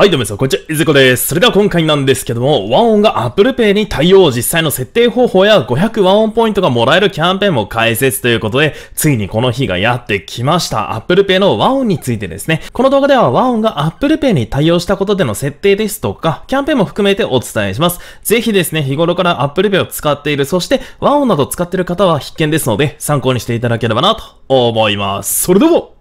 はい、どうも皆さん、こんにちは、いずこです。それでは今回なんですけども、ワンオンが Apple Pay に対応、実際の設定方法や500ワンオンポイントがもらえるキャンペーンも解説ということで、ついにこの日がやってきました。Apple Pay のワンオンについてですね。この動画ではワンオンが Apple Pay に対応したことでの設定ですとか、キャンペーンも含めてお伝えします。ぜひですね、日頃から Apple Pay を使っている、そしてワンオンなど使っている方は必見ですので、参考にしていただければなと思います。それでは、行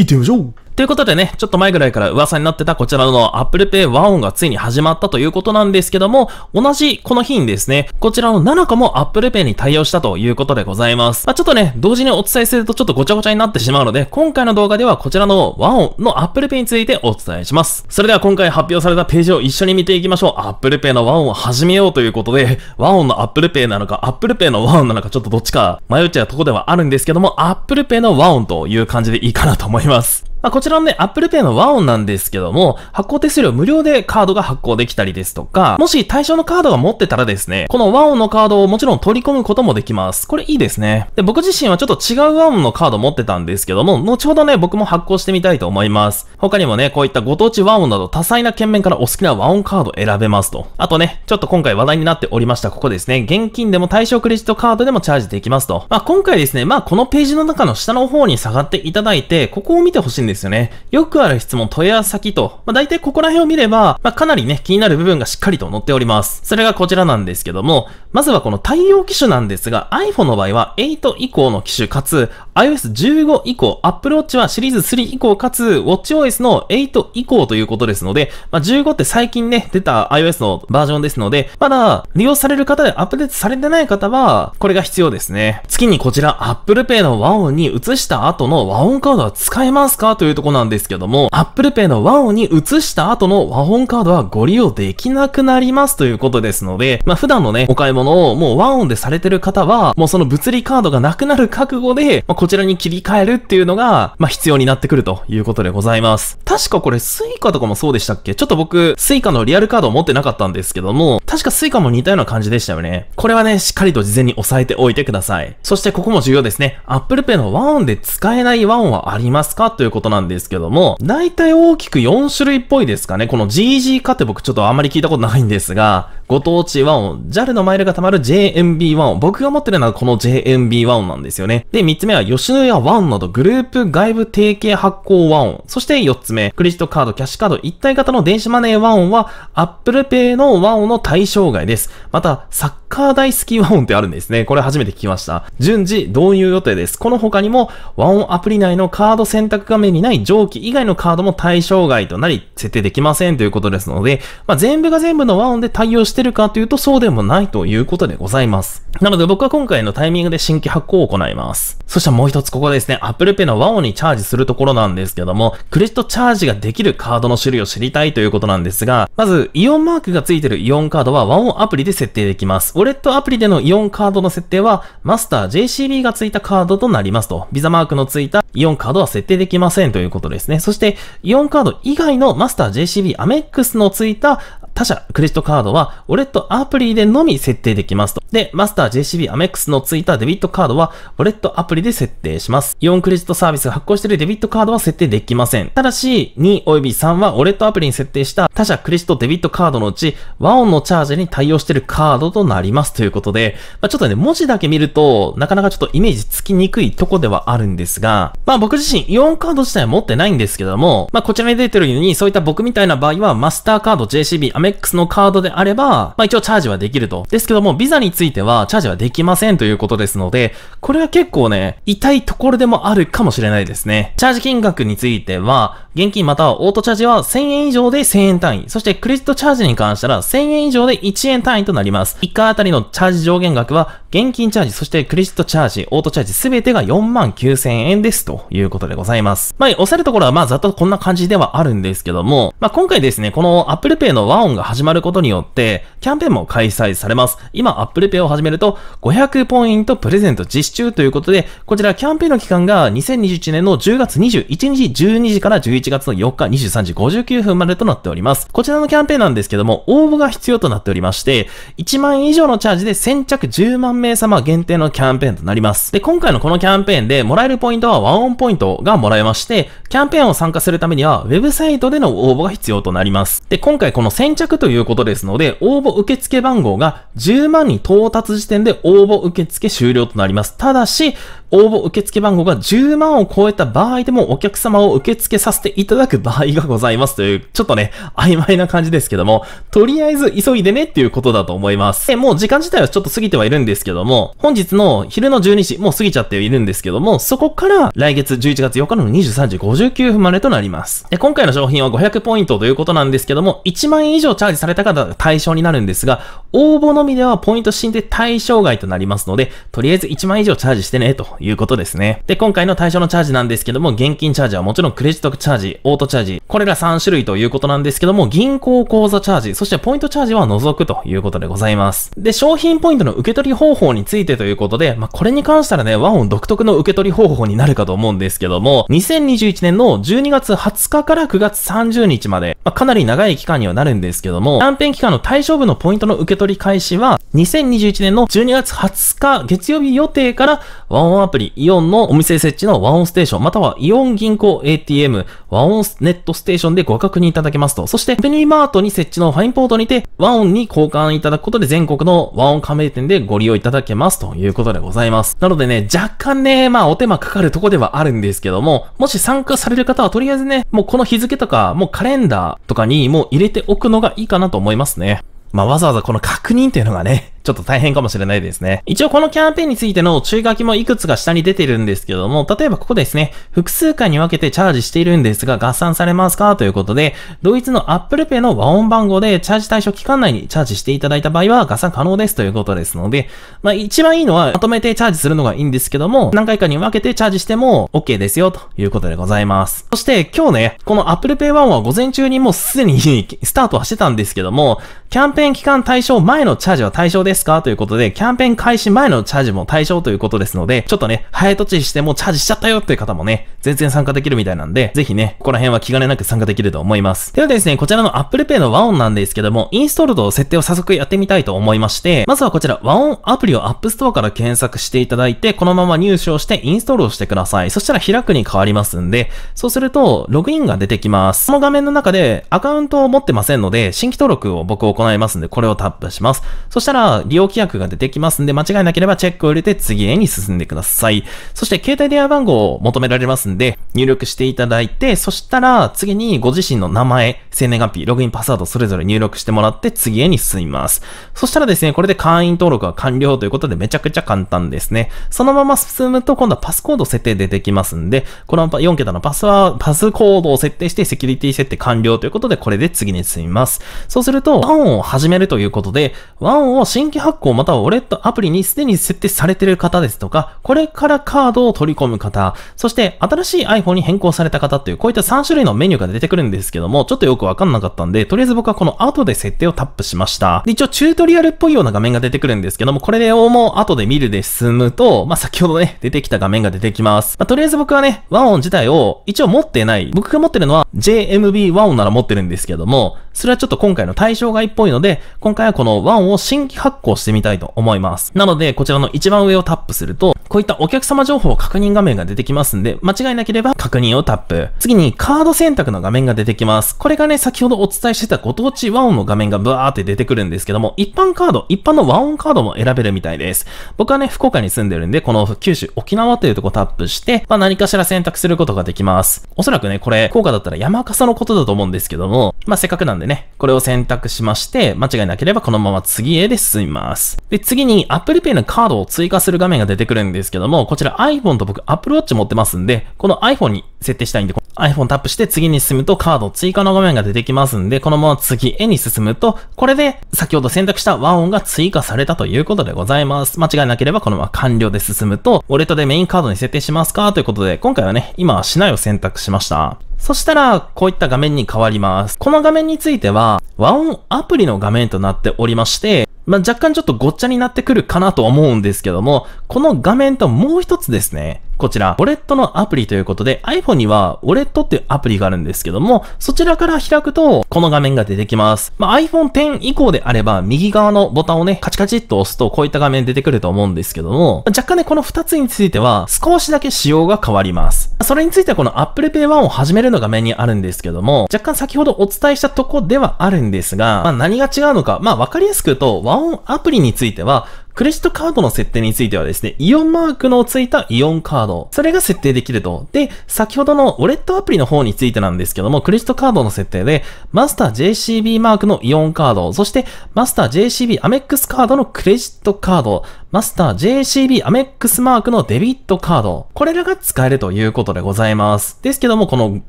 ってみましょうということでね、ちょっと前ぐらいから噂になってたこちらの Apple Pay 和音がついに始まったということなんですけども、同じこの日にですね、こちらの7個も Apple Pay に対応したということでございます。まあ、ちょっとね、同時にお伝えするとちょっとごちゃごちゃになってしまうので、今回の動画ではこちらの和音の Apple Pay についてお伝えします。それでは今回発表されたページを一緒に見ていきましょう。Apple Pay の和音を始めようということで、和音の Apple Pay なのか、Apple Pay の和音なのか、ちょっとどっちか迷っちゃうとこではあるんですけども、Apple Pay の和音という感じでいいかなと思います。まあ、こちらのね、Apple Pay の和音なんですけども、発行手数料無料でカードが発行できたりですとか、もし対象のカードが持ってたらですね、この和音のカードをもちろん取り込むこともできます。これいいですね。で、僕自身はちょっと違う和音のカード持ってたんですけども、後ほどね、僕も発行してみたいと思います。他にもね、こういったご当地和音など多彩な県面からお好きな和音カード選べますと。あとね、ちょっと今回話題になっておりました、ここですね、現金でも対象クレジットカードでもチャージできますと。まあ、今回ですね、まあこのページの中の下の方に下がっていただいて、ここを見てほしいんですですよね。よくある質問、問い合わせ先と、まあ、大体ここら辺を見れば、まあ、かなりね、気になる部分がしっかりと載っております。それがこちらなんですけども、まずはこの対応機種なんですが、iPhone の場合は8以降の機種、かつ iOS15 以降、Apple Watch はシリーズ3以降、かつ WatchOS の8以降ということですので、まあ、15って最近ね、出た iOS のバージョンですので、まだ利用される方でアップデートされてない方は、これが必要ですね。次にこちら Apple Pay の和音に移した後の和音カードは使えますかとというとこなんですけども、Apple Pay の WAO に移した後の和本カードはご利用できなくなりますということですので、まあ普段のね、お買い物をもう WAO でされてる方は、もうその物理カードがなくなる覚悟で、まあ、こちらに切り替えるっていうのが、まあ必要になってくるということでございます。確かこれ Suica とかもそうでしたっけちょっと僕、Suica のリアルカードを持ってなかったんですけども、確か Suica も似たような感じでしたよね。これはね、しっかりと事前に押さえておいてください。そしてここも重要ですね。Apple Pay の WAO で使えない WAO はありますかということなんですけども、大体大きく4種類っぽいですかね。この GG 化って僕ちょっとあんまり聞いたことないんですが、ご当地ワオン、JAL のマイルが貯まる JMB ワオン、僕が持ってるのはこの JMB ワオンなんですよね。で、3つ目は吉野家ワオンなどグループ外部提携発行ワオン。そして4つ目、クレジットカード、キャッシュカード一体型の電子マネーワオンは、Apple Pay のワオンの対象外です。また、サッカー大好き和音ってあるんですね。これ初めて聞きました。順次導入予定です。この他にも和音アプリ内のカード選択画面にない上記以外のカードも対象外となり設定できませんということですので、まあ、全部が全部の和音で対応してるかというとそうでもないということでございます。なので僕は今回のタイミングで新規発行を行います。そしてもう一つここですね、Apple Pay の和音にチャージするところなんですけども、クレジットチャージができるカードの種類を知りたいということなんですが、まずイオンマークがついてるイオンカードは和音アプリで設定できます。ウォレットアプリでのイオンカードの設定は、マスター JCB が付いたカードとなりますと、ビザマークの付いたイオンカードは設定できませんということですね。そして、イオンカード以外のマスター JCB アメックスの付いた他社クレジットカードは、ウォレットアプリでのみ設定できますと。で、マスター JCB アメックスのついたデビットカードは、ウォレットアプリで設定します。イオンクレジットサービスが発行しているデビットカードは設定できません。ただし、2及び3はウォレットアプリに設定した他社クレジットデビットカードのうち、オンのチャージに対応しているカードとなりますということで、まあ、ちょっとね、文字だけ見ると、なかなかちょっとイメージつきにくいとこではあるんですが、まあ僕自身、イオンカード自体は持ってないんですけども、まあこちらに出てるように、そういった僕みたいな場合は、マスターカード JCB アメメックスのカードであれば、まあ一応チャージはできると。ですけども、ビザについてはチャージはできませんということですので、これは結構ね、痛いところでもあるかもしれないですね。チャージ金額については、現金またはオートチャージは1000円以上で1000円単位。そしてクレジットチャージに関したら1000円以上で1円単位となります。1回あたりのチャージ上限額は現金チャージ、そしてクレジットチャージ、オートチャージすべてが4万9000円ですということでございます。まあ、押さえるところはまあざっとこんな感じではあるんですけども、まあ今回ですね、この Apple Pay の和音が始まることによって、キャンペーンも開催されます。今 Apple Pay を始めると500ポイントプレゼント実施中ということで、こちらキャンペーンの期間が2021年の10月21日12時から11 11月の4日23時59分までとなっております。こちらのキャンペーンなんですけども、応募が必要となっておりまして、1万以上のチャージで先着10万名様限定のキャンペーンとなります。で、今回のこのキャンペーンでもらえるポイントはワンオンポイントがもらえまして、キャンペーンを参加するためには、ウェブサイトでの応募が必要となります。で、今回この先着ということですので、応募受付番号が10万に到達時点で応募受付終了となります。ただし、応募受付番号が10万を超えた場合でもお客様を受け付けさせていただく場合がございますという、ちょっとね、曖昧な感じですけども、とりあえず急いでねっていうことだと思います。で、もう時間自体はちょっと過ぎてはいるんですけども、本日の昼の12時、もう過ぎちゃっているんですけども、そこから来月11月4日の23時59分までとなります。で、今回の商品は500ポイントということなんですけども、1万円以上チャージされた方が対象になるんですが、応募のみではポイント申で対象外となりますので、とりあえず1万円以上チャージしてねということですね。で、今回の対象のチャージなんですけども、現金チャージはもちろんクレジットチャージ、オートチャージ、これら3種類ということなんですけども、銀行口座チャージ、そしてポイントチャージは除くということでございます。で、商品ポイントの受け取り方法についてということで、まあ、これに関したらね、ワンオン独特の受け取り方法になるかと思うんですけども、2021年の12月20日から9月30日まで、まあ、かなり長い期間にはなるんですけども、キャンペーン期間の対象部のポイントの受け取り開始は、2021年の12月20日月曜日予定から、ワンワンアプリ、イオンのお店設置の和音ステーション、またはイオン銀行 ATM、和音ネットステーションでご確認いただけますと。そして、フェニーマートに設置のファインポートにて、和音に交換いただくことで全国の和音加盟店でご利用いただけますということでございます。なのでね、若干ね、まあお手間かかるとこではあるんですけども、もし参加される方はとりあえずね、もうこの日付とか、もうカレンダーとかにもう入れておくのがいいかなと思いますね。まあわざわざこの確認っていうのがね、ちょっと大変かもしれないですね。一応このキャンペーンについての注意書きもいくつか下に出てるんですけども、例えばここですね、複数回に分けてチャージしているんですが、合算されますかということで、同一の Apple Pay の和音番号でチャージ対象期間内にチャージしていただいた場合は合算可能ですということですので、まあ一番いいのはまとめてチャージするのがいいんですけども、何回かに分けてチャージしても OK ですよということでございます。そして今日ね、この Apple Pay 1は午前中にもうすでにスタートはしてたんですけども、キャンペーン期間対象前のチャージは対象ですですかということで、キャンペーン開始前のチャージも対象ということですので、ちょっとね、早とちしてもチャージしちゃったよっていう方もね、全然参加できるみたいなんで、ぜひね、ここら辺は気兼ねなく参加できると思います。ではですね、こちらの Apple Pay の和音なんですけども、インストールと設定を早速やってみたいと思いまして、まずはこちら和音アプリを App Store から検索していただいて、このまま入手をしてインストールをしてください。そしたら開くに変わりますんで、そうすると、ログインが出てきます。この画面の中でアカウントを持ってませんので、新規登録を僕行いますんで、これをタップします。そしたら、利用規約が出てきますんで、間違いなければチェックを入れて次へに進んでください。そして、携帯電話番号を求められますんで、入力していただいて、そしたら、次にご自身の名前、生年月日、ログインパスワードそれぞれ入力してもらって、次へに進みます。そしたらですね、これで会員登録は完了ということで、めちゃくちゃ簡単ですね。そのまま進むと、今度はパスコード設定出てきますんで、この4桁のパスド、パスコードを設定して、セキュリティ設定完了ということで、これで次に進みます。そうすると、ワンを始めるということで、ワンを新期発行またはウォレットアプリにすでに設定されている方ですとか、これからカードを取り込む方、そして新しい iPhone に変更された方という、こういった3種類のメニューが出てくるんですけども、ちょっとよくわかんなかったんで、とりあえず僕はこの後で設定をタップしました。で、一応チュートリアルっぽいような画面が出てくるんですけども、これでもう後で見るで進むと、まあ、先ほどね、出てきた画面が出てきます。まあ、とりあえず僕はね、和音自体を一応持ってない。僕が持ってるのは JMB 和音なら持ってるんですけども、それはちょっと今回の対象外っぽいので、今回はこの1を新規発行してみたいと思います。なので、こちらの一番上をタップすると、こういったお客様情報確認画面が出てきますんで、間違いなければ確認をタップ。次にカード選択の画面が出てきます。これがね、先ほどお伝えしてたご当地和ンの画面がブワーって出てくるんですけども、一般カード、一般のオンカードも選べるみたいです。僕はね、福岡に住んでるんで、この九州沖縄というとこタップして、まあ何かしら選択することができます。おそらくね、これ、効果だったら山笠のことだと思うんですけども、まあせっかくなんででね、これを選択しまして、間違いなければこのまま次へで進みます。で、次に Apple Pay のカードを追加する画面が出てくるんですけども、こちら iPhone と僕 Apple Watch 持ってますんで、この iPhone に設定したいんで、iPhone タップして次に進むとカード追加の画面が出てきますんで、このまま次へに進むと、これで先ほど選択した和音が追加されたということでございます。間違いなければこのまま完了で進むと、ウォレットでメインカードに設定しますかということで、今回はね、今はしないを選択しました。そしたら、こういった画面に変わります。この画面については、和音アプリの画面となっておりまして、まあ、若干ちょっとごっちゃになってくるかなと思うんですけども、この画面ともう一つですね、こちら、ウォレットのアプリということで、iPhone にはウォレットっていうアプリがあるんですけども、そちらから開くと、この画面が出てきます。まあ、iPhone X 以降であれば、右側のボタンをね、カチカチっと押すと、こういった画面出てくると思うんですけども、若干ね、この2つについては、少しだけ仕様が変わります。それについては、この Apple Pay 1を始めるの画面にあるんですけども、若干先ほどお伝えしたとこではあるんですが、まあ、何が違うのか、まあ、わかりやすく言うと、和音アプリについては、クレジットカードの設定についてはですね、イオンマークのついたイオンカード、それが設定できると。で、先ほどのウォレットアプリの方についてなんですけども、クレジットカードの設定で、マスター JCB マークのイオンカード、そしてマスター JCB アメックスカードのクレジットカード、マスター JCB アメックスマークのデビットカード。これらが使えるということでございます。ですけども、この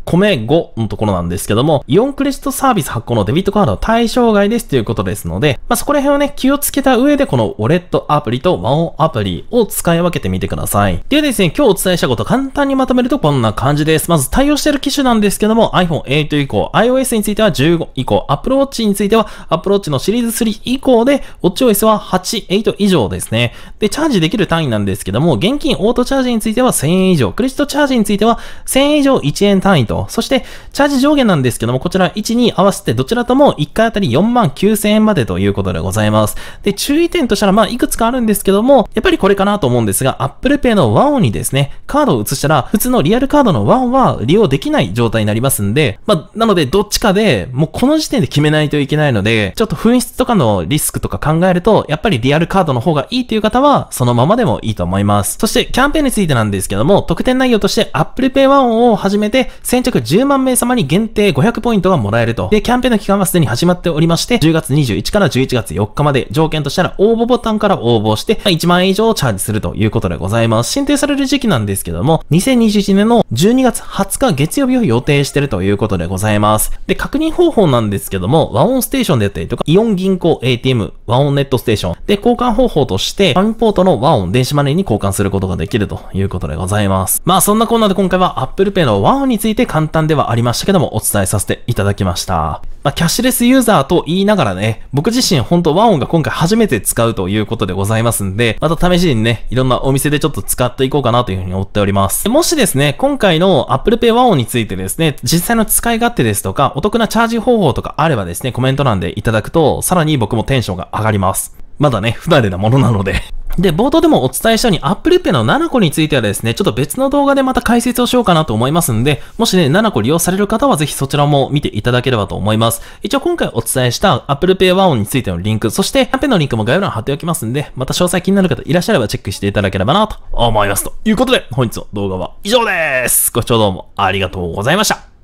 米5のところなんですけども、イオンクレジットサービス発行のデビットカードは対象外ですということですので、まあ、そこら辺をね、気をつけた上で、このウォレットアプリとワオアプリを使い分けてみてください。でですね、今日お伝えしたこと簡単にまとめるとこんな感じです。まず対応している機種なんですけども、iPhone8 以降、iOS については15以降、Apple Watch については Apple Watch のシリーズ3以降で、WatchOS は8、8以上ですね。で、チャージできる単位なんですけども、現金オートチャージについては1000円以上、クレジットチャージについては1000円以上1円単位と、そして、チャージ上限なんですけども、こちら1、2合わせてどちらとも1回あたり4万9000円までということでございます。で、注意点としたら、まあ、いくつかあるんですけども、やっぱりこれかなと思うんですが、Apple Pay の w o n にですね、カードを移したら、普通のリアルカードの1は利用できない状態になりますんで、まあ、なので、どっちかで、もうこの時点で決めないといけないので、ちょっと紛失とかのリスクとか考えると、やっぱりリアルカードの方がいいというっていう方は、そのままでもいいと思います。そして、キャンペーンについてなんですけども、特典内容として Apple Pay 1を始めて、先着10万名様に限定500ポイントがもらえると。で、キャンペーンの期間はすでに始まっておりまして、10月21から11月4日まで、条件としたら応募ボタンから応募して、1万円以上をチャージするということでございます。申請される時期なんですけども、2021年の12月20日月曜日を予定してるということでございます。で、確認方法なんですけども、和音ステーションであったりとか、イオン銀行 ATM、和音ネットステーションで交換方法として、、紙ポートの和音電子マネーに交換することができるということでございます。まあそんなこんなで今回は Apple Pay の和音について簡単ではありましたけどもお伝えさせていただきました。まあキャッシュレスユーザーと言いながらね、僕自身本当和音が今回初めて使うということでございますんで、また試しにね、いろんなお店でちょっと使っていこうかなというふうに思っております。もしですね、今回の Apple Pay 和音についてですね、実際の使い勝手ですとか、お得なチャージ方法とかあればですね、コメント欄でいただくと、さらに僕もテンションが上がります。まだね、不慣れなものなのでで、冒頭でもお伝えしたように Apple Pay の7個についてはですね、ちょっと別の動画でまた解説をしようかなと思いますんで、もしね、7個利用される方はぜひそちらも見ていただければと思います。一応今回お伝えした Apple Pay 1音についてのリンク、そしてキャンペーンのリンクも概要欄貼っておきますんで、また詳細気になる方いらっしゃればチェックしていただければなと思います。ということで、本日の動画は以上です。ご視聴どうもありがとうございました。